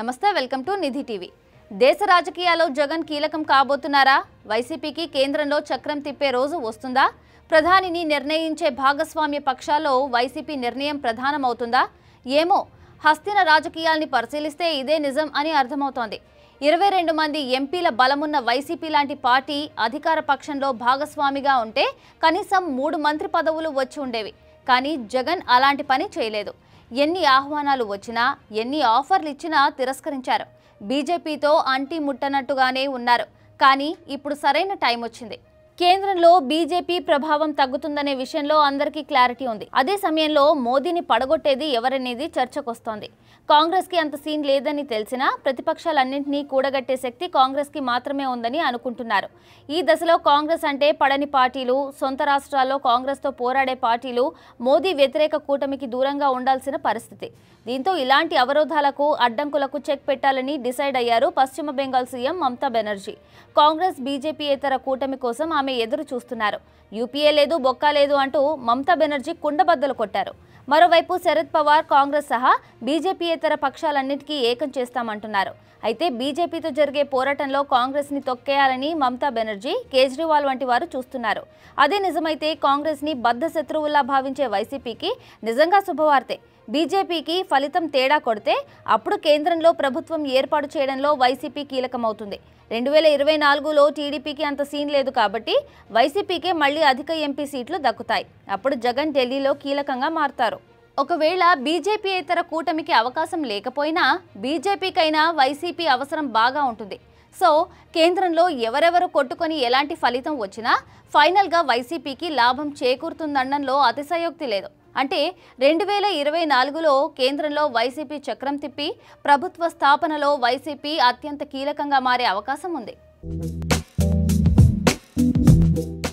నమస్తే welcome to Nidhi TV దేశ రాజకీయాల్లో జగన్ కీలకం కాబోతున్నారా వైసీపీకి కేంద్రంలో చక్రం తిప్పే రోజు వస్తుందా ప్రధానిని నిర్ణయించే భాగస్వామ్య పక్షాల్లో వైసీపీ నిర్ణయం ప్రధానమవుతుందా ఏమో హస్తిన రాజకీయాల్ని పరిశీలిస్తే ఇదే నిజం అని అర్థమవుతోంది ఇరవై రెండు మంది ఎంపీల బలమున్న వైసీపీ లాంటి పార్టీ అధికార పక్షంలో భాగస్వామిగా ఉంటే కనీసం మూడు మంత్రి పదవులు వచ్చి ఉండేవి కానీ జగన్ అలాంటి పని చేయలేదు ఎన్ని ఆహ్వానాలు వచ్చినా ఎన్ని ఆఫర్లు ఇచ్చినా తిరస్కరించారు బీజేపీతో అంటి ముట్టనట్టుగానే ఉన్నారు కానీ ఇప్పుడు సరైన టైం వచ్చింది కేంద్రంలో బీజేపీ ప్రభావం తగ్గుతుందనే విషయంలో అందరికీ క్లారిటీ ఉంది అదే సమయంలో మోదీని పడగొట్టేది ఎవరనేది చర్చకొస్తోంది కాంగ్రెస్కి అంత సీన్ లేదని తెలిసినా ప్రతిపక్షాలన్నింటినీ కూడగట్టే శక్తి కాంగ్రెస్కి మాత్రమే ఉందని అనుకుంటున్నారు ఈ దశలో కాంగ్రెస్ అంటే పడని పార్టీలు సొంత రాష్ట్రాల్లో కాంగ్రెస్తో పోరాడే పార్టీలు మోదీ వ్యతిరేక కూటమికి దూరంగా ఉండాల్సిన పరిస్థితి దీంతో ఇలాంటి అవరోధాలకు అడ్డంకులకు చెక్ పెట్టాలని డిసైడ్ అయ్యారు పశ్చిమ బెంగాల్ సీఎం మమతా బెనర్జీ కాంగ్రెస్ బీజేపీయేతర కూటమి కోసం ఆమె ఆమె ఎదురు చూస్తున్నారు యూపీఏ లేదు బొక్కా లేదు అంటూ మమతా బెనర్జీ కుండబద్దలు కొట్టారు మరోవైపు శరద్ పవార్ కాంగ్రెస్ సహా బీజేపీయేతర పక్షాలన్నింటికీ ఏకం చేస్తామంటున్నారు అయితే బీజేపీతో జరిగే పోరాటంలో కాంగ్రెస్ని తొక్కేయాలని మమతా బెనర్జీ కేజ్రీవాల్ వంటి వారు చూస్తున్నారు అదే నిజమైతే కాంగ్రెస్ని బద్ధ శత్రువుల్లా భావించే వైసీపీకి నిజంగా శుభవార్తే బీజేపీకి ఫలితం తేడా కొడితే అప్పుడు కేంద్రంలో ప్రభుత్వం ఏర్పాటు చేయడంలో వైసీపీ కీలకమవుతుంది రెండు వేల ఇరవై నాలుగులో టీడీపీకి అంత సీన్ లేదు కాబట్టి వైసీపీకే మళ్ళీ అధిక ఎంపీ సీట్లు దక్కుతాయి అప్పుడు జగన్ ఢిల్లీలో కీలకంగా మారుతారు ఒకవేళ బీజేపీయేతర కూటమికి అవకాశం లేకపోయినా బీజేపీకైనా వైసీపీ అవసరం బాగా ఉంటుంది సో కేంద్రంలో ఎవరెవరు కొట్టుకొని ఎలాంటి ఫలితం వచ్చినా ఫైనల్గా వైసీపీకి లాభం చేకూరుతుందనడంలో అతిశయోక్తి లేదు అంటే రెండు వేల ఇరవై నాలుగులో కేంద్రంలో వైసీపీ చక్రం తిప్పి ప్రభుత్వ స్థాపనలో వైసీపీ అత్యంత కీలకంగా మారే అవకాశం ఉంది